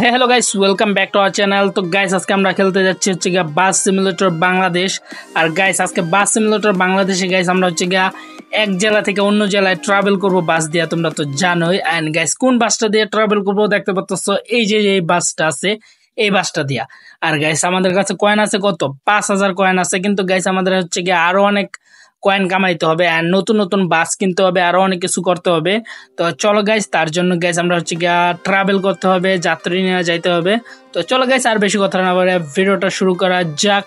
হ্যাঁ hello guys welcome back to our channel তো guys আজকে আমরা খেলতে যাচ্ছি হচ্ছে গিয়া বাস সিমুলেটর বাংলাদেশ আর গাইস আজকে বাস সিমুলেটর বাংলাদেশে গাইস আমরা হচ্ছে গিয়া এক জেলা থেকে অন্য জেলায় ট্রাভেল করব বাস দিয়া তোমরা তো জানোই অ্যান্ড গাইস কোন বাসটা দিয়ে ট্রাভেল করবো দেখতে পাচ্ছ এই যে এই বাসটা আছে এই বাসটা দিয়া আর গাইস আমাদের কাছে কয়েন আছে কত পাঁচ হাজার কয়েন আছে কিন্তু গাইস আমাদের হচ্ছে গিয়ে আরও অনেক কয়েন কামাইতে হবে আর নতুন নতুন বাস কিনতে হবে আরও অনেক কিছু করতে হবে তো চলো গাইস তার জন্য গাইস আমরা হচ্ছে গিয়া ট্রাভেল করতে হবে যাত্রী নিয়ে যাইতে হবে তো চলো গাইস আর বেশি কথা না বলে ভিডিওটা শুরু করা যাক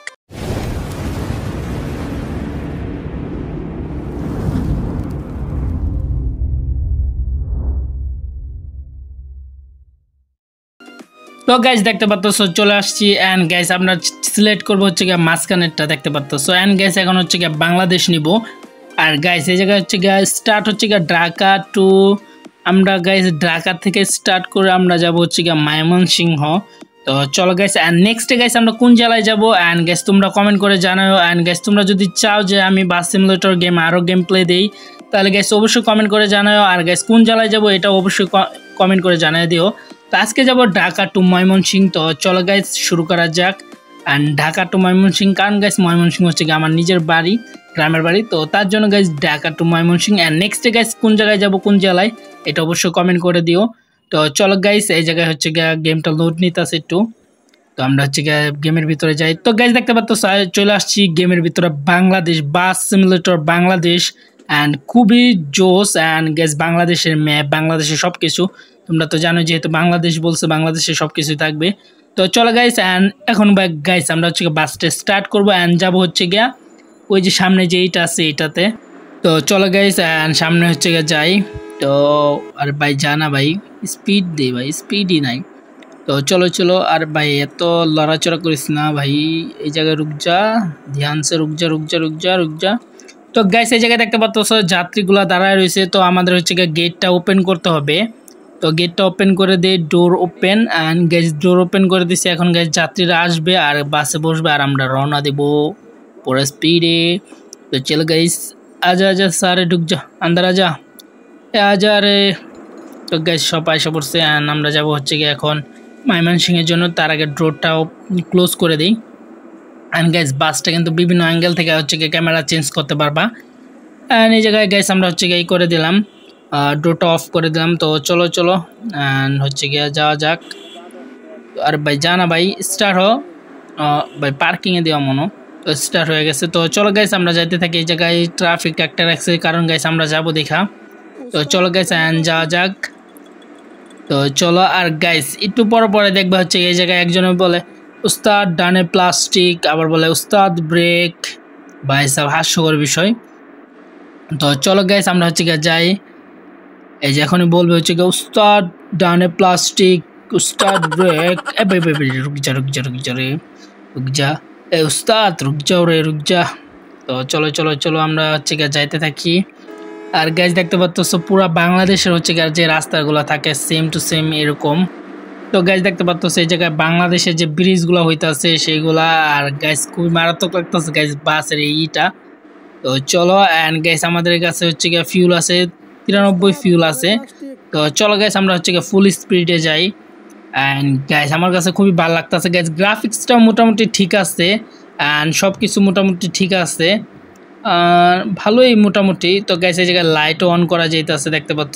তো গ্যাস দেখতে সো চলে আসছি অ্যান্ড গ্যাস আমরা সিলেক্ট করবো হচ্ছে গিয়ে মাঝখানেরটা দেখতে সো অ্যান্ড গ্যাস এখন হচ্ছে গিয়ে বাংলাদেশ নিব আর গ্যাস এই জায়গায় হচ্ছে গিয়ে স্টার্ট হচ্ছে গিয়ে ঢাকা টু আমরা গ্যাস ঢাকা থেকে স্টার্ট করে আমরা যাব হচ্ছে গিয়ে মায়মন সিংহ তো চলো গ্যাস অ্যান্ড নেক্সটে গ্যাস আমরা কোন জেলায় যাবো অ্যান্ড গ্যাস তোমরা কমেন্ট করে জানাও অ্যান্ড গ্যাস তোমরা যদি চাও যে আমি বাস সিমুলেটর গেম আরও গেম প্লে দিই তাহলে গ্যাস অবশ্যই কমেন্ট করে জানাও আর গ্যাস কোন জেলায় যাবো এটা অবশ্যই কমেন্ট করে জানিয়ে দিও তো আজকে যাব ঢাকা টু ময়মনসিং তো চলো গাইজ শুরু করা যাক অ্যান্ড ঢাকা টু ময়মনসিং কারণ গাইজ ময়মনসিং হচ্ছে কি আমার নিজের বাড়ি গ্রামের বাড়ি তো তার জন্য guys Dhaka to Mymensingh and নেক্সটে গাইজ কোন জায়গায় যাব কোন জেলায় এটা অবশ্যই কমেন্ট করে দিও তো চলো গাইজ এই জায়গায় হচ্ছে গিয়ে গেমটা লোড আসে একটু তো আমরা হচ্ছে গিয়ে গেমের ভিতরে যাই তো গাইজ দেখতে পাচ্ছ চলে আসছি গেমের ভিতরে Bangladesh bus simulator Bangladesh and খুবই জোস অ্যান্ড গেস বাংলাদেশের ম্যাপ বাংলাদেশের সব কিছু তোমরা তো জানো যেহেতু বাংলাদেশ বলছে বাংলাদেশে সব কিছুই থাকবে তো চলো গাইস অ্যান্ড এখন গাইস আমরা হচ্ছে বাসটা স্টার্ট করবো অ্যান্ড যাবো হচ্ছে গিয়া ওই যে সামনে যে এইটা আছে এইটাতে তো চলো গাইস অ্যান্ড সামনে হচ্ছে গিয়ে যাই তো আর ভাই জানা ভাই স্পিড দেই ভাই স্পিডই নাই তো চলো চলো আর ভাই এত লড়াচড়া করিস না ভাই এই জায়গায় রুকজা ধ্যান সে রুকজা রুকজা রুকজা রুকজা তো গ্যাস এই জায়গায় দেখতে পাচ্ছ যাত্রীগুলো দাঁড়ায় রয়েছে তো আমাদের হচ্ছে গিয়ে গেটটা ওপেন করতে হবে তো গেটটা ওপেন করে দিয়ে door open and gas door open করে দিছি এখন গ্যাস যাত্রীরা আসবে আর বাসে বসবে আর আমরা রওনা দেব পুরো স্পিডে তো চল গাইস আজা আজা সারে ঢুক যা আন্দার আজা আজা রে তো গ্যাস সব আয়সা পড়ছে অ্যান্ড আমরা যাব হচ্ছে গিয়ে এখন ময়মনসিংহের জন্য তার আগে ডোরটাও ক্লোজ করে দিই অ্যান্ড গ্যাস বাসটা কিন্তু বিভিন্ন অ্যাঙ্গেল থেকে হচ্ছে গিয়ে ক্যামেরা চেঞ্জ করতে পারবা অ্যান্ড এই জায়গায় গ্যাস আমরা হচ্ছে গিয়ে করে দিলাম ডোটা অফ করে দিলাম তো চলো চলো অ্যান্ড হচ্ছে গিয়ে যাওয়া যাক আর ভাই জানা ভাই স্টার হো ভাই পার্কিংয়ে দেওয়া মনো তো স্টার হয়ে গেছে তো চলো গাইস আমরা যাইতে থাকি এই জায়গায় ট্রাফিক একটা রাখছে কারণ গাইস আমরা যাব দেখা তো চলো গাইস অ্যান্ড যাওয়া যাক তো চলো আর গাইস একটু পর পরে দেখবে হচ্ছে এই জায়গায় একজনে বলে উস্তাদ ডানে প্লাস্টিক আবার বলে উস্তাদ ব্রেক বা এসব হাস্যকর বিষয় তো চলো গ্যাস আমরা হচ্ছে গিয়ে যাই এই যে এখনই বলবে হচ্ছে গিয়ে উস্তাদ ডানে প্লাস্টিক উস্তাদ ব্রেক রুক যা রুক যা রুক যা রে রুক যা এ উস্তাদ রুক যাও রে রুক যা তো চলো চলো চলো আমরা হচ্ছে গিয়ে যাইতে থাকি আর গ্যাস দেখতে পাচ্ছ পুরো বাংলাদেশের হচ্ছে গিয়ে যে রাস্তাগুলো থাকে সেম টু সেম এরকম তো গ্যাস দেখতে পাচ্ছ এই জায়গায় বাংলাদেশের যে ব্রিজগুলো হইতাছে সেইগুলা আর গ্যাস খুবই মারাত্মক লাগতেছে গ্যাস বাসের ইটা তো চলো অ্যান্ড গ্যাস আমাদের কাছে হচ্ছে গিয়ে ফিউল আছে তিরানব্বই ফিউল আছে তো চলো গ্যাস আমরা হচ্ছে গিয়ে ফুল স্পিডে যাই অ্যান্ড গ্যাস আমার কাছে খুবই ভালো লাগতেছে গ্যাস গ্রাফিক্সটা মোটামুটি ঠিক আছে অ্যান্ড সব কিছু মোটামুটি ঠিক আছে ভালোই মোটামুটি তো গ্যাস এই জায়গায় লাইটও অন করা আছে দেখতে পাচ্ছ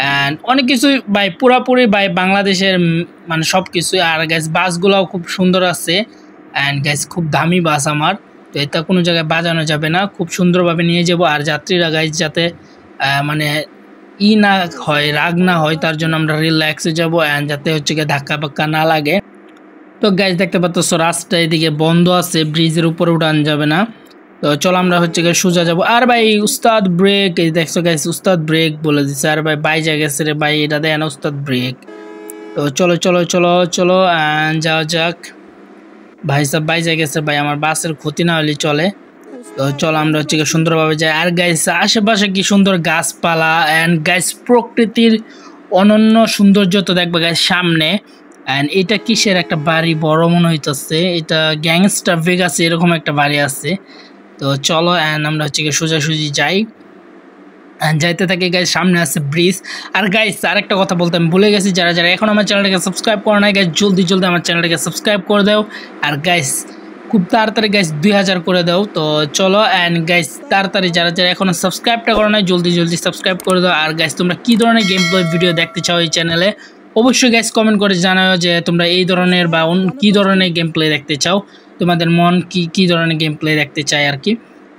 অ্যান্ড অনেক কিছুই বাই পুরাপুরি বাই বাংলাদেশের মানে সব কিছুই আর গ্যাস বাসগুলোও খুব সুন্দর আছে অ্যান্ড গ্যাস খুব দামি বাস আমার তো এটা কোনো জায়গায় বাজানো যাবে না খুব সুন্দরভাবে নিয়ে যাব আর যাত্রীরা গাইজ যাতে মানে ই না হয় রাগ না হয় তার জন্য আমরা রিল্যাক্সে যাব অ্যান্ড যাতে হচ্ছে গিয়ে ধাক্কা পাক্কা না লাগে তো গ্যাস দেখতে পাচ্ছ রাস্তা এদিকে বন্ধ আছে ব্রিজের উপরে উঠান যাবে না তো চলো আমরা হচ্ছে গিয়ে সোজা যাবো আর ভাই উস্তাদ ব্রেক এই দেখছো গেছে উস্তাদ ব্রেক বলে দিচ্ছে আর ভাই যা গেছে রে ভাই এটা দেয় না উস্তাদ ব্রেক তো চলো চলো চলো চলো যাওয়া যাক ভাই সাহেব যা গেছে ভাই আমার বাসের ক্ষতি না হলে চলে তো চলো আমরা হচ্ছে গিয়ে সুন্দরভাবে যাই আর গাইস আশেপাশে কি সুন্দর গাছপালা অ্যান্ড গাইস প্রকৃতির অনন্য সৌন্দর্য তো দেখবে গাইস সামনে অ্যান্ড এটা কিসের একটা বাড়ি বড় মনে হইতেছে এটা গ্যাংস্টার ভেগাসে এরকম একটা বাড়ি আছে তো চলো অ্যান্ড আমরা হচ্ছে গিয়ে সোজাসুজি যাই যাইতে থাকি গাইজ সামনে আছে ব্রিজ আর গাইজ আরেকটা কথা বলতে আমি ভুলে গেছি যারা যারা এখন আমার চ্যানেলটাকে সাবস্ক্রাইব করে নাই গাইজ জলদি জলদি আমার চ্যানেলটাকে সাবস্ক্রাইব করে দাও আর গাইজ খুব তাড়াতাড়ি গাইজ দুই হাজার করে দাও তো চলো অ্যান্ড গাইজ তাড়াতাড়ি যারা যারা এখনও সাবস্ক্রাইবটা করো নাই জলদি জলদি সাবস্ক্রাইব করে দাও আর গাইজ তোমরা কী ধরনের গেম প্লে ভিডিও দেখতে চাও এই চ্যানেলে অবশ্যই গাইজ কমেন্ট করে জানাও যে তোমরা এই ধরনের বা কী ধরনের গেম প্লে দেখতে চাও তোমাদের মন কি কি ধরনের গেম প্লে দেখতে চায় আর কি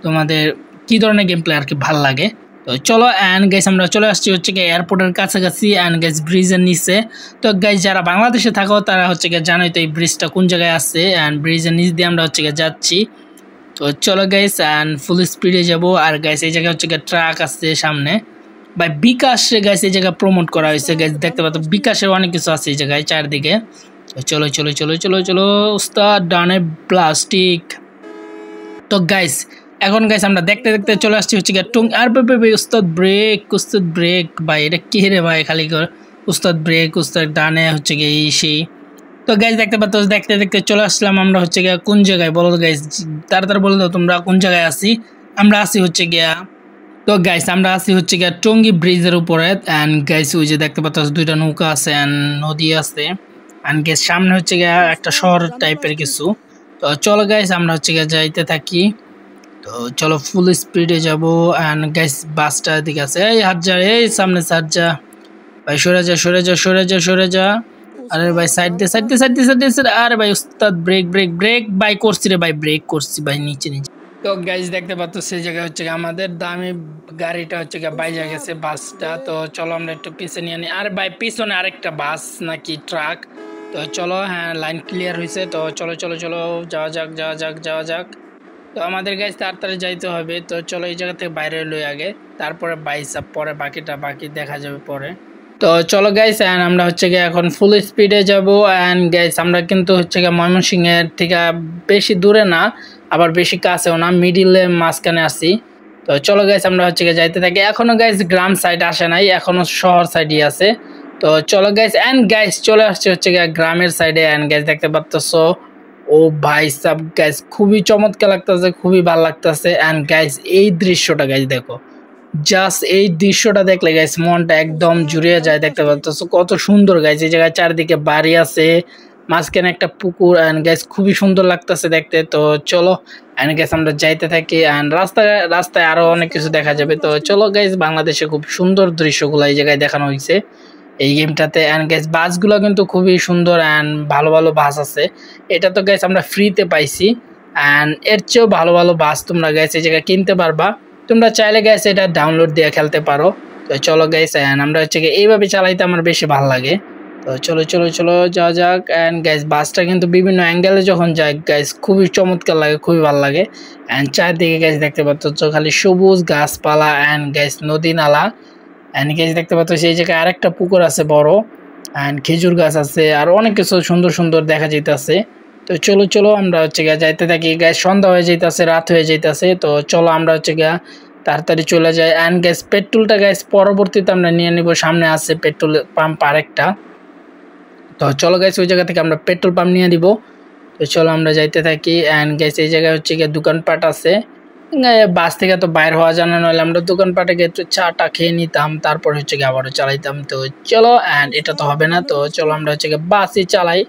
তোমাদের কি ধরনের গেম প্লে আর কি ভাল লাগে তো চলো অ্যান্ড গাইস আমরা চলে আসছি হচ্ছে গিয়ে এয়ারপোর্টের কাছাকাছি অ্যান্ড গাইস ব্রিজের নিচে তো গাইস যারা বাংলাদেশে থাকো তারা হচ্ছে গিয়ে জানোই তো এই ব্রিজটা কোন জায়গায় আছে অ্যান্ড ব্রিজের নিচ দিয়ে আমরা হচ্ছে গিয়ে যাচ্ছি তো চলো গাইস অ্যান্ড ফুল স্পিডে যাব আর গাইস এই জায়গায় হচ্ছে গিয়ে ট্রাক আছে সামনে বা বিকাশে গাইস এই জায়গায় প্রমোট করা হয়েছে গাইস দেখতে পাতো বিকাশের অনেক কিছু আছে এই জায়গায় চারদিকে চলো চলো চলো চলো চলো উস্তাদ ডানে প্লাস্টিক তো গাইস এখন গাইস আমরা দেখতে দেখতে চলে আসছি হচ্ছে গিয়ে টুং আর ভাই উস্তাদ ব্রেক উস্তাদ ব্রেক ভাই এটা কি রে ভাই খালি কর উস্তাদ ব্রেক উস্তাদ ডানে হচ্ছে গিয়ে এই তো গাইস দেখতে পাচ্ছ দেখতে দেখতে চলে আসলাম আমরা হচ্ছে গিয়া কোন জায়গায় বলো তো গাইজ তাড়াতাড়ি বলে দাও তোমরা কোন জায়গায় আসি আমরা আসি হচ্ছে গিয়া তো গাইস আমরা আসি হচ্ছে গিয়া টঙ্গি ব্রিজের উপরে অ্যান্ড গাইস ওই যে দেখতে পাচ্ছ দুইটা নৌকা আছে অ্যান্ড নদী আছে অ্যান্ড গেস সামনে হচ্ছে গিয়ে একটা শহর টাইপের কিছু তো চলো গাইস আমরা হচ্ছে গিয়ে যাইতে থাকি তো চলো ফুল স্পিডে যাবো অ্যান্ড গাইস বাসটা দিকে আছে এই হাত যা এই সামনে সারজা ভাই সরে যা সরে যা সরে যা সরে যা আরে ভাই সাইড দে সাইড দে সাইড দে সাইড দে সাইড আরে ভাই উস্তাদ ব্রেক ব্রেক ব্রেক বাই করছি রে ভাই ব্রেক করছি ভাই নিচে নিচে তো গাইস দেখতে পাচ্ছ সেই জায়গায় হচ্ছে আমাদের দামি গাড়িটা হচ্ছে বাইজা গেছে বাসটা তো চলো আমরা একটু পিছনে নিয়ে আর ভাই পিছনে আরেকটা বাস নাকি ট্রাক তো চলো হ্যাঁ লাইন ক্লিয়ার হয়েছে তো চলো চলো চলো যাওয়া যাক যাওয়া যাক যাওয়া যাক তো আমাদের গাছ তাড়াতাড়ি যাইতে হবে তো চলো এই জায়গা থেকে বাইরে লই আগে তারপরে বাইসাপ পরে বাকিটা বাকি দেখা যাবে পরে তো চলো গাইস অ্যান্ড আমরা হচ্ছে গিয়ে এখন ফুল স্পিডে যাব অ্যান্ড গাইস আমরা কিন্তু হচ্ছে গিয়ে ময়মনসিংহের থেকে বেশি দূরে না আবার বেশি কাছেও না মিডিলে মাঝখানে আসি তো চলো গাইস আমরা হচ্ছে গিয়ে যাইতে থাকি এখনও গাইস গ্রাম সাইড আসে নাই এখনও শহর সাইডই আছে তো চলো গ্যাস অ্যান্ড গ্যাস চলে আসছে হচ্ছে গ্রামের সাইডে অ্যান্ড গ্যাস দেখতে পাচ্তেছো ও ভাই সাব গ্যাস খুবই চমৎকার লাগতেছে খুবই ভাল লাগতেছে অ্যান্ড গ্যাস এই দৃশ্যটা গ্যাস দেখো জাস্ট এই দৃশ্যটা দেখলে গাইস মনটা একদম জুড়িয়ে যায় দেখতে পাচ্ছ কত সুন্দর গাইস এই জায়গায় চারদিকে বাড়ি আছে মাঝখানে একটা পুকুর অ্যান্ড গ্যাস খুবই সুন্দর লাগতেছে দেখতে তো চলো অ্যান্ড গ্যাস আমরা যাইতে থাকি অ্যান্ড রাস্তায় রাস্তায় আরও অনেক কিছু দেখা যাবে তো চলো গাইস বাংলাদেশে খুব সুন্দর দৃশ্যগুলো এই জায়গায় দেখানো হয়েছে এই গেমটাতে অ্যান্ড গ্যাস বাসগুলো কিন্তু খুবই সুন্দর অ্যান্ড ভালো ভালো বাস আছে এটা তো গ্যাস আমরা ফ্রিতে পাইছি অ্যান্ড এর চেয়েও ভালো ভালো বাস তোমরা গ্যাস এই জায়গায় কিনতে পারবা তোমরা চাইলে গ্যাস এটা ডাউনলোড দিয়ে খেলতে পারো তো চলো গ্যাস অ্যান্ড আমরা হচ্ছে এইভাবে চালাইতে আমার বেশি ভালো লাগে তো চলো চলো চলো যাওয়া যাক অ্যান্ড গ্যাস বাসটা কিন্তু বিভিন্ন অ্যাঙ্গেলে যখন যায় গ্যাস খুবই চমৎকার লাগে খুবই ভালো লাগে অ্যান্ড চারদিকে গ্যাস দেখতে পাচ্ছ খালি সবুজ গাছপালা অ্যান্ড গ্যাস নদী নালা অ্যান্ড গেজ দেখতে পাচ্ছ সেই জায়গায় আরেকটা পুকুর আছে বড় অ্যান্ড খেজুর গাছ আছে আর অনেক কিছু সুন্দর সুন্দর দেখা যাইতেছে তো চলো চলো আমরা হচ্ছে গা যাইতে থাকি গ্যাস সন্ধ্যা হয়ে যাইতেছে রাত হয়ে যাইতেছে তো চলো আমরা হচ্ছে গা তাড়াতাড়ি চলে যাই অ্যান্ড গ্যাস পেট্রোলটা গ্যাস পরবর্তীতে আমরা নিয়ে নিব সামনে আছে পেট্রোল পাম্প আরেকটা তো চলো গ্যাস ওই জায়গা থেকে আমরা পেট্রোল পাম্প নিয়ে নিব তো চলো আমরা যাইতে থাকি অ্যান্ড গ্যাস এই জায়গায় হচ্ছে গিয়ে দোকানপাট আছে বাস থেকে তো বাইর হওয়া জানা নইলে আমরা দোকানপাটে গিয়ে একটু চাটা খেয়ে নিতাম তারপর হচ্ছে গিয়ে আবারও চালাইতাম তো চলো অ্যান্ড এটা তো হবে না তো চলো আমরা হচ্ছে গিয়ে বাসই চালাই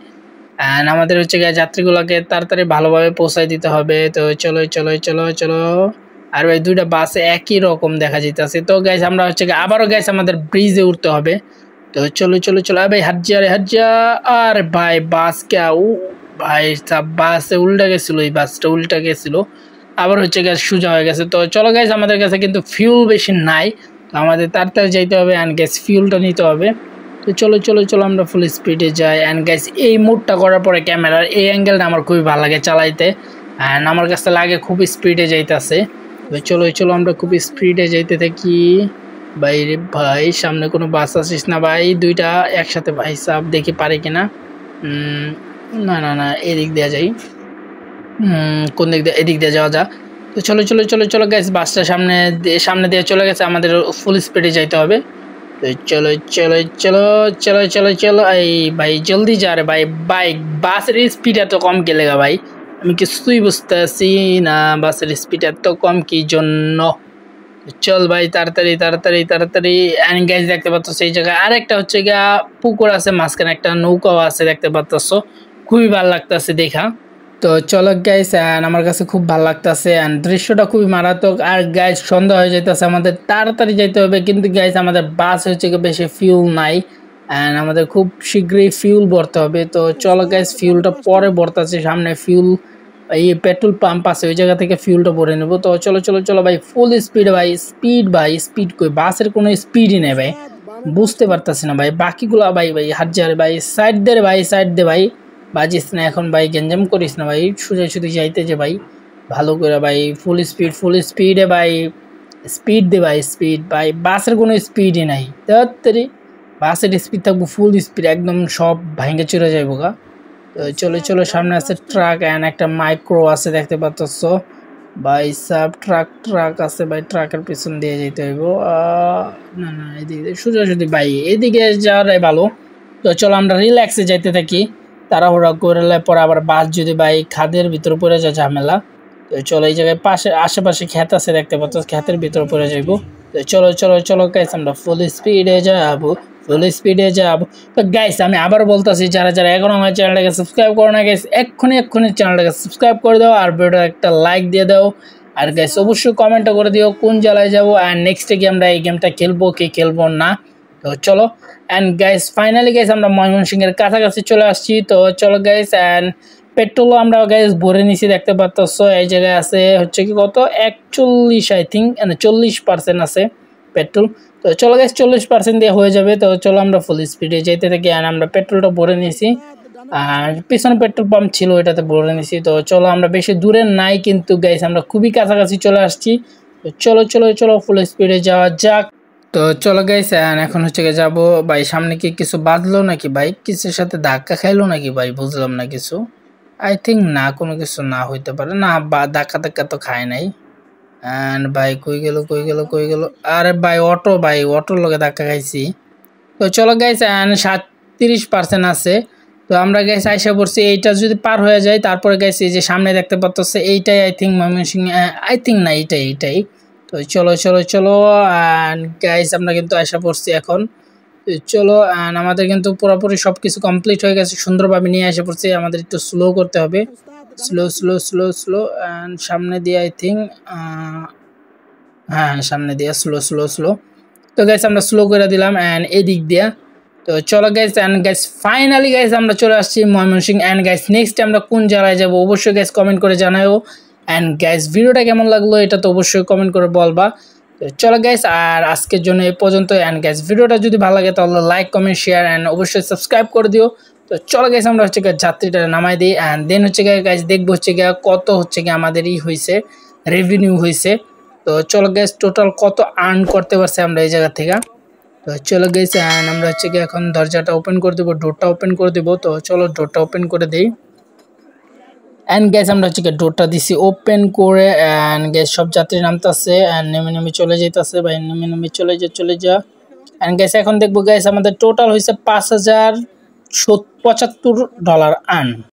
অ্যান্ড আমাদের হচ্ছে গিয়ে যাত্রীগুলোকে তাড়াতাড়ি ভালোভাবে পৌঁছাই দিতে হবে তো চলো চলো চলো চলো আর ভাই দুইটা বাসে একই রকম দেখা যেতেছে তো গ্যাস আমরা হচ্ছে গিয়ে আবারও গ্যাস আমাদের ব্রিজে উঠতে হবে তো চলো চলো চলো ভাই হাজ্জা রে হাজ্জা আর ভাই বাস কে ও ভাই বাসে উল্টা গেছিলো এই বাসটা উল্টা গেছিলো আবার হচ্ছে গ্যাস সোজা হয়ে গেছে তো চলো গ্যাস আমাদের কাছে কিন্তু ফিউল বেশি নাই তো আমাদের তাড়াতাড়ি যাইতে হবে অ্যান্ড গ্যাস ফিউলটা নিতে হবে তো চলো চলো চলো আমরা ফুল স্পিডে যাই অ্যান্ড গ্যাস এই মুডটা করার পরে ক্যামেরার এই অ্যাঙ্গেলটা আমার খুবই ভালো লাগে চালাইতে অ্যান্ড আমার কাছে লাগে খুব স্পিডে যাইতেছে তো চলো চলো আমরা খুব স্পিডে যাইতে থাকি ভাই রে ভাই সামনে কোনো বাস আসিস না ভাই দুইটা একসাথে ভাই সাপ দেখি পারে কিনা না না না এদিক দেওয়া যায় কোন দিক দিয়ে এদিক দিয়ে যাওয়া যা তো চলো চলো চলো চলো গেছে বাসটা সামনে সামনে দিয়ে চলে গেছে আমাদের ফুল স্পিডে যাইতে হবে তো চলো চলো চলো চলো চলো চলো এই ভাই জলদি যা রে ভাই বাইক বাসের স্পিড এত কম গেলে গা ভাই আমি কিছুই পারছি না বাসের স্পিড এত কম কি জন্য চল ভাই তাড়াতাড়ি তাড়াতাড়ি তাড়াতাড়ি অ্যান গ্যাস দেখতে পাচ্ছ সেই জায়গায় আরেকটা হচ্ছে গিয়া পুকুর আছে মাঝখানে একটা নৌকাও আছে দেখতে পাচ্ছ খুবই ভালো লাগতেছে দেখা তো চলো গাইস অ্যান্ড আমার কাছে খুব ভালো লাগতেছে অ্যান্ড দৃশ্যটা খুবই মারাত্মক আর গাইস সন্ধ্যা হয়ে যেতেছে আমাদের তাড়াতাড়ি যাইতে হবে কিন্তু গাইস আমাদের বাস হচ্ছে বেশি ফিউল নাই অ্যান্ড আমাদের খুব শীঘ্রই ফিউল ভরতে হবে তো চলো গাইস ফিউলটা পরে ভরতেছে সামনে ফিউল এই পেট্রোল পাম্প আছে ওই জায়গা থেকে ফিউলটা ভরে নেবো তো চলো চলো চলো ভাই ফুল স্পিড ভাই স্পিড ভাই স্পিড কই বাসের কোনো স্পিডই নেই ভাই বুঝতে পারতেছি না ভাই বাকিগুলো ভাই ভাই হাজার ভাই সাইড দে ভাই সাইড দে ভাই বাজিস না এখন ভাই গেঞ্জাম করিস না ভাই সোজা সুদি যাইতে যে ভাই ভালো করে ভাই ফুল স্পিড ফুল স্পিডে ভাই স্পিড দে ভাই স্পিড ভাই বাসের কোনো স্পিডই নাই তাড়াতাড়ি বাসের স্পিড থাকবো ফুল স্পিড একদম সব ভাঙে চলে যাইবো গা চলো চলো সামনে আছে ট্রাক অ্যান্ড একটা মাইক্রো আছে দেখতে পাচ্ছ ভাই সাব ট্রাক ট্রাক আছে ভাই ট্রাকের পিছন দিয়ে যেতে হইব না না এদিকে সোজাসুজি ভাই এদিকে যাওয়ারাই ভালো তো চলো আমরা রিল্যাক্সে যাইতে থাকি তাড়াহুড়া করলে পরে আবার বাস যদি বা এই খাদের ভিতরে পড়ে যায় ঝামেলা তো চলো এই জায়গায় পাশে আশেপাশে খ্যাত আছে দেখতে পাচ্ছ খ্যাতের ভিতরে পড়ে যাইব তো চলো চলো চলো গাইস আমরা ফুল স্পিডে যাবো ফুল স্পিডে যাব তো গাইস আমি আবার বলতেছি যারা যারা এখন আমার চ্যানেলটাকে সাবস্ক্রাইব করো না গাইস এক্ষুনি এক্ষুনি চ্যানেলটাকে সাবস্ক্রাইব করে দাও আর ভিডিও একটা লাইক দিয়ে দাও আর গাইস অবশ্যই কমেন্টও করে দিও কোন জেলায় যাবো আর নেক্সটে আমরা এই গেমটা খেলবো কি খেলবো না তো চলো অ্যান্ড গ্যাস ফাইনালি গ্যাস আমরা ময়মনসিংহের কাছাকাছি চলে আসছি তো চলো গ্যাস অ্যান্ড পেট্রোলও আমরা গ্যাস ভরে নিছি দেখতে পাচ্ছ এই জায়গায় আছে হচ্ছে কি কত একচল্লিশ আই থিঙ্ক চল্লিশ পার্সেন্ট আছে পেট্রোল তো চলো গ্যাস চল্লিশ পার্সেন্ট দিয়ে হয়ে যাবে তো চলো আমরা ফুল স্পিডে যেতে থাকি অ্যান্ড আমরা পেট্রোলটা ভরে নিছি আর পিছনে পেট্রোল পাম্প ছিল এটাতে ভরে নিছি তো চলো আমরা বেশি দূরে নাই কিন্তু গ্যাস আমরা খুবই কাছাকাছি চলে আসছি তো চলো চলো চলো ফুল স্পিডে যাওয়া যাক তো চলো গাইস এখন হচ্ছে গিয়ে যাবো ভাই সামনে কি কিছু বাঁধলো নাকি ভাই কিছুর সাথে ধাক্কা খাইলো নাকি ভাই বুঝলাম না কিছু আই থিঙ্ক না কোনো কিছু না হইতে পারে না বা ধাক্কা ধাক্কা তো খায় নাই অ্যান্ড ভাই কই গেল কই গেল কই গেল আরে ভাই অটো ভাই অটোর লগে ধাক্কা খাইছি তো চলো গাইস অ্যান্ড সাতত্রিশ পার্সেন্ট আছে তো আমরা গাইস আইসা পড়ছি এইটা যদি পার হয়ে যায় তারপরে গাইছি যে সামনে দেখতে পাচ্ছে এইটাই I think Mymensingh I think না এইটাই এইটাই তো চলো চলো চলো অ্যান্ড গাইজ আমরা কিন্তু আশা পড়ছি এখন চলো অ্যান্ড আমাদের কিন্তু পুরোপুরি সব কিছু কমপ্লিট হয়ে গেছে সুন্দরভাবে নিয়ে আসা পড়ছে আমাদের একটু স্লো করতে হবে slow slow slow slow and সামনে দিয়ে আই থিঙ্ক হ্যাঁ সামনে দিয়ে স্লো স্লো স্লো তো গ্যাস আমরা স্লো করে দিলাম অ্যান্ড এদিক দিয়ে তো চলো gas and gas finally gas আমরা চলে আসছি ময়মনসিং অ্যান্ড গ্যাস নেক্সট আমরা কোন জায়গায় যাবো অবশ্যই গ্যাস কমেন্ট করে জানাও অ্যান্ড গ্যাস ভিডিওটা কেমন লাগলো এটা তো অবশ্যই কমেন্ট করে বলবা চলো গ্যাস আর আজকের জন্য এ পর্যন্ত অ্যান্ড গ্যাস ভিডিওটা যদি ভালো লাগে তাহলে লাইক কমেন্ট শেয়ার অ্যান্ড অবশ্যই সাবস্ক্রাইব করে দিও তো চলো গ্যাস আমরা হচ্ছে গিয়ে যাত্রীটা নামাই দিই অ্যান্ড দেন হচ্ছে গিয়ে গ্যাস দেখবো হচ্ছে গিয়ে কত হচ্ছে গিয়ে ই হয়েছে রেভিনিউ হয়েছে তো চলো গ্যাস টোটাল কত আর্ন করতে পারছে আমরা এই জায়গা থেকে তো চলো গেছে অ্যান্ড আমরা হচ্ছে গিয়ে এখন দরজাটা ওপেন করে দেবো ডোরটা ওপেন করে দেবো তো চলো ডোরটা ওপেন করে দিই অ্যান্ড গ্যাস আমরা হচ্ছে ডোরটা দিছি ওপেন করে অ্যান্ড গ্যাস সব যাত্রী নামতেছে অ্যান্ড নেমে নেমে চলে যেতেছে বা নেমে নেমে চলে যা চলে যা অ্যান্ড গ্যাস এখন দেখবো গ্যাস আমাদের টোটাল হয়েছে পাঁচ হাজার পঁচাত্তর ডলার আন